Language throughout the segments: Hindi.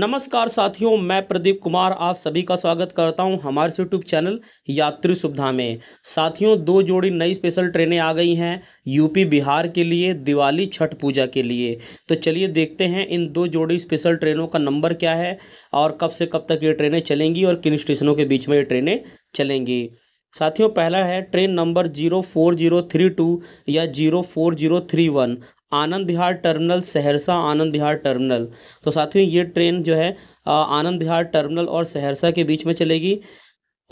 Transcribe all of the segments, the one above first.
नमस्कार साथियों मैं प्रदीप कुमार आप सभी का स्वागत करता हूं हमारे यूट्यूब चैनल यात्री सुविधा में साथियों दो जोड़ी नई स्पेशल ट्रेनें आ गई हैं यूपी बिहार के लिए दिवाली छठ पूजा के लिए तो चलिए देखते हैं इन दो जोड़ी स्पेशल ट्रेनों का नंबर क्या है और कब से कब तक ये ट्रेनें चलेंगी और किन स्टेशनों के बीच में ये ट्रेनें चलेंगी साथियों पहला है train number zero four zero three two या zero four zero three one Anand Vihar terminal Saharsa Anand Vihar terminal तो साथियों ये ट्रेन जो है आनंद बिहार टर्मिनल और सहरसा के बीच में चलेगी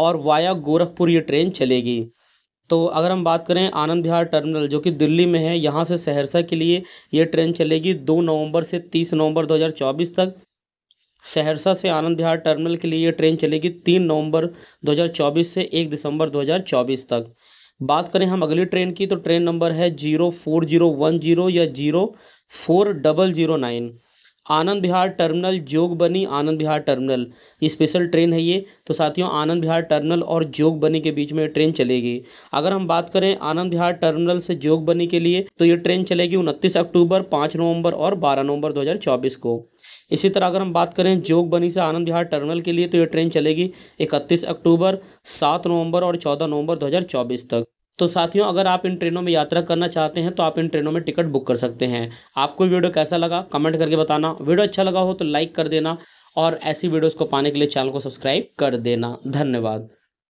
और वाया गोरखपुर ये ट्रेन चलेगी तो अगर हम बात करें आनंद बिहार टर्मिनल जो कि दिल्ली में है यहाँ से सहरसा के लिए ये ट्रेन चलेगी दो नवंबर से तीस नवंबर 2024 तक सहरसा से आनंद बिहार टर्मिनल के लिए ये ट्रेन चलेगी तीन नवंबर 2024 से एक दिसंबर 2024 तक बात करें हम अगली ट्रेन की तो ट्रेन नंबर है zero four zero one zero या zero four double zero nine Anand Vihar terminal Jogbani Anand Vihar terminal ये स्पेशल ट्रेन है ये तो साथियों आनंद बिहार टर्मिनल और जोगबनी के बीच में ट्रेन चलेगी अगर हम बात करें आनंद बिहार टर्मिनल से जोगबनी के लिए तो ये ट्रेन चलेगी उनतीस अक्टूबर पाँच नवंबर और बारह नवंबर दो को इसी तरह अगर हम बात करें जोगबनी से आनंद बिहार टर्मिनल के लिए तो ये ट्रेन चलेगी इकतीस अक्टूबर सात नवंबर और चौदह नवंबर दो तक तो साथियों अगर आप इन ट्रेनों में यात्रा करना चाहते हैं तो आप इन ट्रेनों में टिकट बुक कर सकते हैं आपको वीडियो कैसा लगा कमेंट करके बताना वीडियो अच्छा लगा हो तो लाइक कर देना और ऐसी वीडियोस को पाने के लिए चैनल को सब्सक्राइब कर देना धन्यवाद